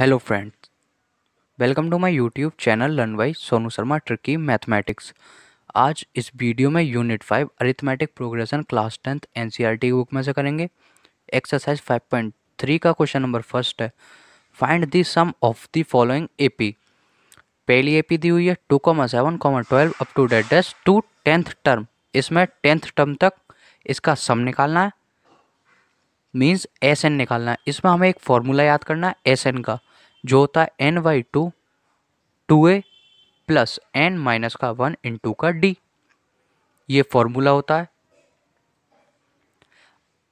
hello friends welcome to my YouTube channel learn by Sonu Sharma tricky mathematics आज इस video में unit five arithmetic progression class tenth एन की book में से करेंगे एक्सरसाइज फाइव पॉइंट थ्री का क्वेश्चन नंबर फर्स्ट है find the sum of the following AP पहली एपी दी हुई है two comma seven comma twelve up to date डेस्ट टू टेंथ टर्म इसमें टेंथ टर्म तक इसका सम निकालना है मीन्स एस एन निकालना है इसमें हमें एक फॉर्मूला याद करना है एस एन का जो होता है N by two two A plus N minus का वन टू का डी ये फॉर्मूला होता है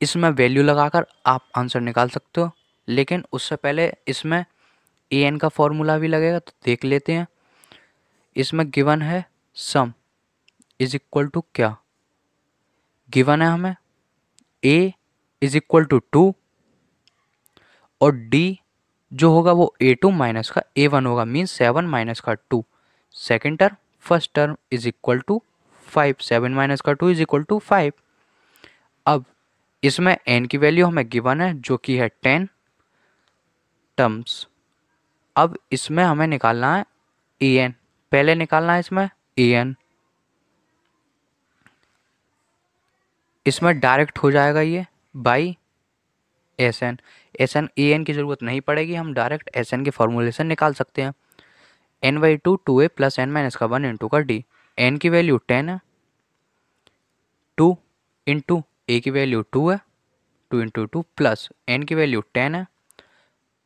इसमें वैल्यू लगाकर आप आंसर निकाल सकते हो लेकिन उससे पहले इसमें ए एन का फॉर्मूला भी लगेगा तो देख लेते हैं इसमें गिवन है सम इज इक्वल टू क्या गिवन है हमें A is equal to two और डी जो होगा वो ए टू माइनस का ए वन होगा मीन्स सेवन माइनस का two second term first term is equal to five seven minus का two is equal to five अब इसमें एन की वैल्यू हमें गिवन है जो कि है टेन टर्म्स अब इसमें हमें निकालना है ए एन पहले निकालना है इसमें ए एन इसमें डायरेक्ट हो जाएगा ये by S N S N A N की ज़रूरत नहीं पड़ेगी हम डायरेक्ट एस एन के फॉर्मूलेशन निकाल सकते हैं N by two two A plus N minus का वन इंटू का डी एन की वैल्यू टेन है टू इंटू ए की वैल्यू टू है two into two plus N की वैल्यू टेन है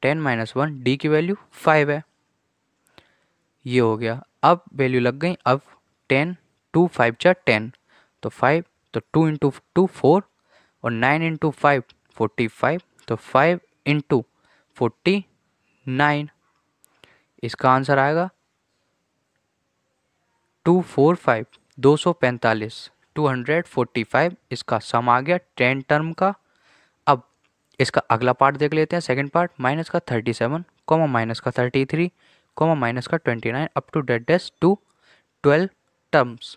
टेन माइनस वन डी की वैल्यू फाइव है ये हो गया अब वैल्यू लग गई अब टेन टू फाइव चार टेन तो फाइव तो टू इंटू टू फोर और nine into five forty five तो फाइव इंटू फोर्टी नाइन इसका आंसर आएगा टू फोर फाइव दो सौ पैंतालीस टू हंड्रेड फोर्टी फाइव इसका सम आ गया टेन टर्म का अब इसका अगला पार्ट देख लेते हैं सेकंड पार्ट माइनस का थर्टी सेवन कॉमा माइनस का थर्टी थ्री कॉमा माइनस का twenty nine up to date डेस्ट टू ट्वेल्व टर्म्स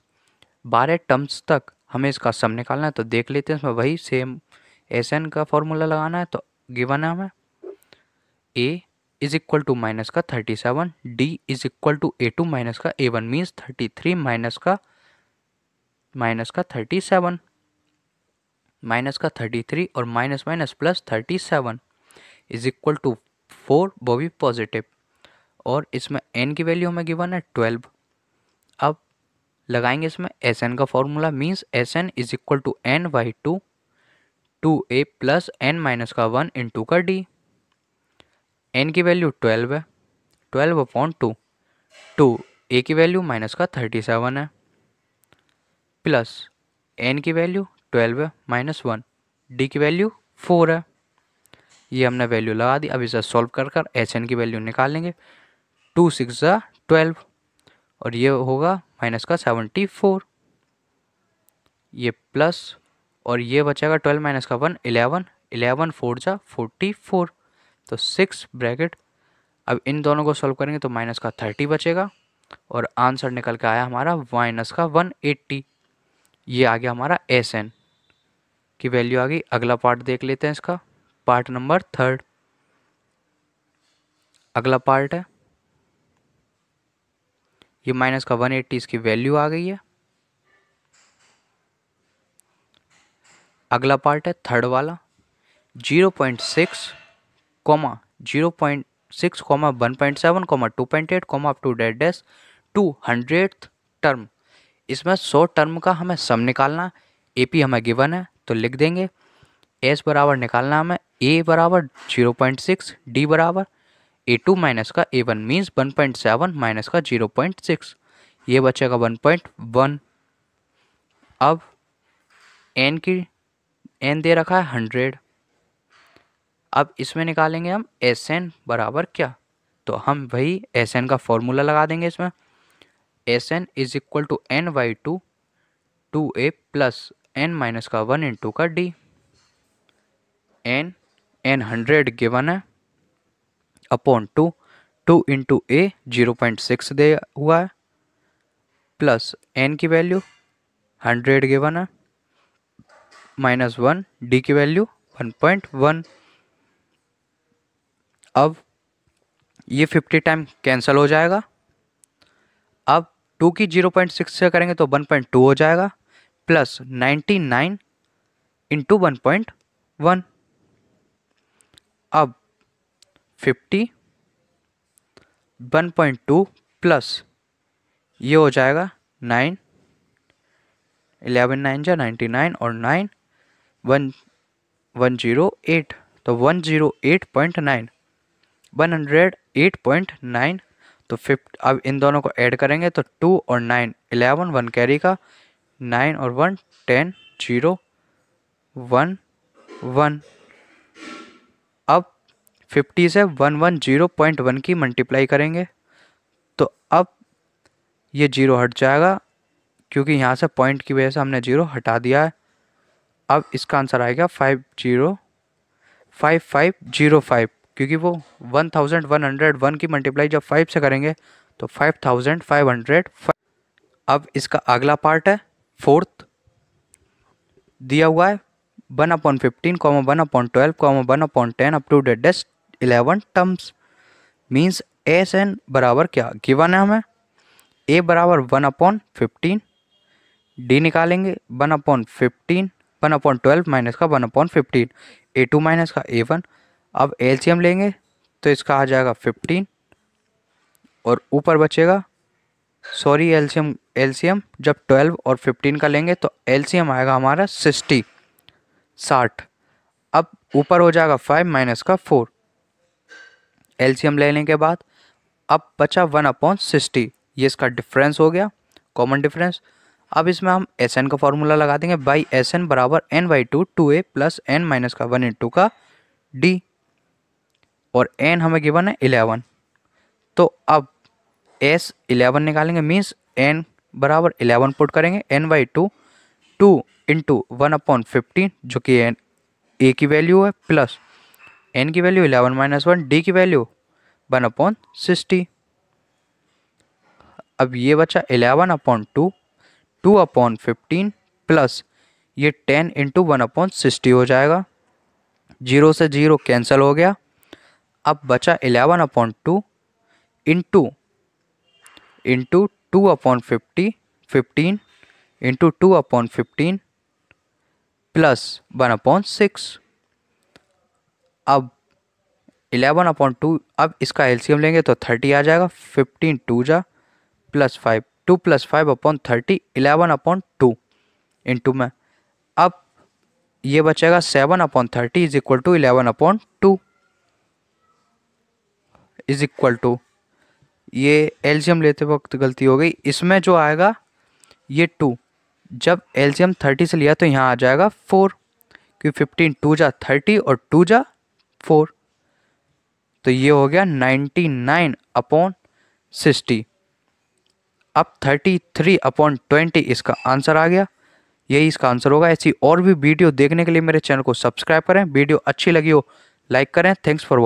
बारह टर्म्स तक हमें इसका सम निकालना है तो देख लेते हैं इसमें वही सेम एस एन का फॉर्मूला लगाना है तो गिवन है हमें A is equal to minus का thirty seven D is equal to A two minus का A one means thirty three minus का माइनस का थर्टी सेवन माइनस का थर्टी थ्री और minus minus plus thirty seven is equal to four वो भी positive और इसमें N की वैल्यू हमें गिवन है ट्वेल्व अब लगाएंगे इसमें एस एन का formula means S N is equal to N by two two A plus N minus का वन इन टू का डी एन की वैल्यू ट्वेल्व है twelve upon two two A की वैल्यू माइनस का thirty seven है plus N की value twelve है minus one D की वैल्यू फोर है ये हमने वैल्यू लगा दी अब इसे सॉल्व कर कर एच एन की वैल्यू निकालेंगे टू सिक्स ज़ा ट्वेल्व और ये होगा माइनस का सेवेंटी फोर ये प्लस और ये बचेगा ट्वेल्व माइनस का वन इलेवन इलेवन फोर जा फोर्टी फोर तो सिक्स ब्रैकेट अब इन दोनों को सॉल्व करेंगे तो माइनस का थर्टी बचेगा और आंसर निकल के आया हमारा माइनस का वन एट्टी ये आ गया हमारा एस एन की वैल्यू आ गई अगला पार्ट देख लेते हैं इसका पार्ट नंबर थर्ड अगला पार्ट है ये माइनस का वन एट्टी इसकी वैल्यू आ गई है अगला पार्ट है थर्ड वाला zero point six comma zero point six comma one point seven comma two point eight comma up to डेड डैश टू हंड्रेड टर्म इसमें सौ टर्म का हमें सम निकालना ए पी हमें गिवन है तो लिख देंगे एस बराबर निकालना हमें ए बराबर जीरो पॉइंट सिक्स डी बराबर ए टू माइनस का A one means one point seven minus का जीरो पॉइंट सिक्स ये बचेगा वन पॉइंट वन अब एन की एन दे रखा है हंड्रेड अब इसमें निकालेंगे हम एस एन बराबर क्या तो हम वही एस एन का फॉर्मूला लगा देंगे इसमें S N is equal to N by two two A plus N minus का वन टू का D N N hundred given है upon two two into A zero point six दे हुआ है प्लस एन की वैल्यू हंड्रेड गिवन है minus one D की value one point one अब ये फिफ्टी टाइम कैंसिल हो जाएगा अब टू की जीरो पॉइंट सिक्स से करेंगे तो वन पॉइंट टू हो जाएगा plus ninety nine into one point one अब fifty one point two plus ये हो जाएगा नाइन एलेवन नाइन जो नाइन्टी नाइन और nine one one zero eight तो one zero eight point nine one hundred eight point nine तो fifty अब इन दोनों को ऐड करेंगे तो टू और नाइन एलेवन वन कैरी का नाइन और one ten zero one one अब फिफ्टी से one one zero point one की मल्टीप्लाई करेंगे तो अब ये जीरो हट जाएगा क्योंकि यहाँ से पॉइंट की वजह से हमने जीरो हटा दिया है अब इसका आंसर आएगा five zero five five zero five क्योंकि वो one thousand one hundred one की मल्टीप्लाई जब फाइव से करेंगे तो five thousand five hundred five अब इसका अगला पार्ट है फोर्थ दिया हुआ है one upon fifteen comma one upon twelve comma one upon ten up to डेटेस्ट eleven terms means S N बराबर क्या गिवन है हमें ए बराबर वन अपॉन फिफ्टीन डी निकालेंगे one upon fifteen one upon twelve minus का one upon fifteen A two minus का A one अब एलसीएम लेंगे तो इसका आ जाएगा फिफ्टीन और ऊपर बचेगा सॉरी एलसीएम एलसीएम जब ट्वेल्व और फिफ्टीन का लेंगे तो एलसीएम आएगा हमारा सिक्सटी साठ अब ऊपर हो जाएगा फाइव माइनस का फोर एलसीएम लेने के बाद अब बचा वन अपॉन सिक्सटी ये इसका डिफरेंस हो गया कॉमन डिफरेंस अब इसमें हम एस एन का फॉर्मूला लगा देंगे बाई एस एन बराबर N by two two A plus N minus का वन इंटू का डी और एन हमें गिवन है इलेवन तो अब एस इलेवन निकालेंगे मीन्स एन बराबर इलेवन पुट करेंगे N by two two into one upon fifteen जो कि एन ए की वैल्यू है प्लस एन की value eleven minus one D की वैल्यू वन अपॉन सिक्सटी अब ये बचा eleven upon two two upon fifteen plus ये ten into one upon sixty हो जाएगा जीरो से जीरो कैंसिल हो गया अब बचा eleven upon two into into two upon fifty fifteen into two upon fifteen plus one upon six अब eleven upon two अब इसका एलसीएम लेंगे तो थर्टी आ जाएगा फिफ्टीन टू जा plus five two plus five upon thirty eleven upon two into में अब ये बचेगा seven upon thirty is equal to eleven upon two is equal to ये एल्शियम लेते वक्त गलती हो गई इसमें जो आएगा ये टू जब एल्शियम थर्टी से लिया तो यहाँ आ जाएगा फोर क्योंकि फिफ्टीन टू जा थर्टी और टू जा फोर तो ये हो गया नाइन्टी नाइन अपॉन सिक्सटी अब थर्टी थ्री अपॉन ट्वेंटी इसका आंसर आ गया यही इसका आंसर होगा ऐसी और भी वीडियो देखने के लिए मेरे चैनल को सब्सक्राइब करें वीडियो अच्छी लगी हो लाइक करें थैंक्स फॉर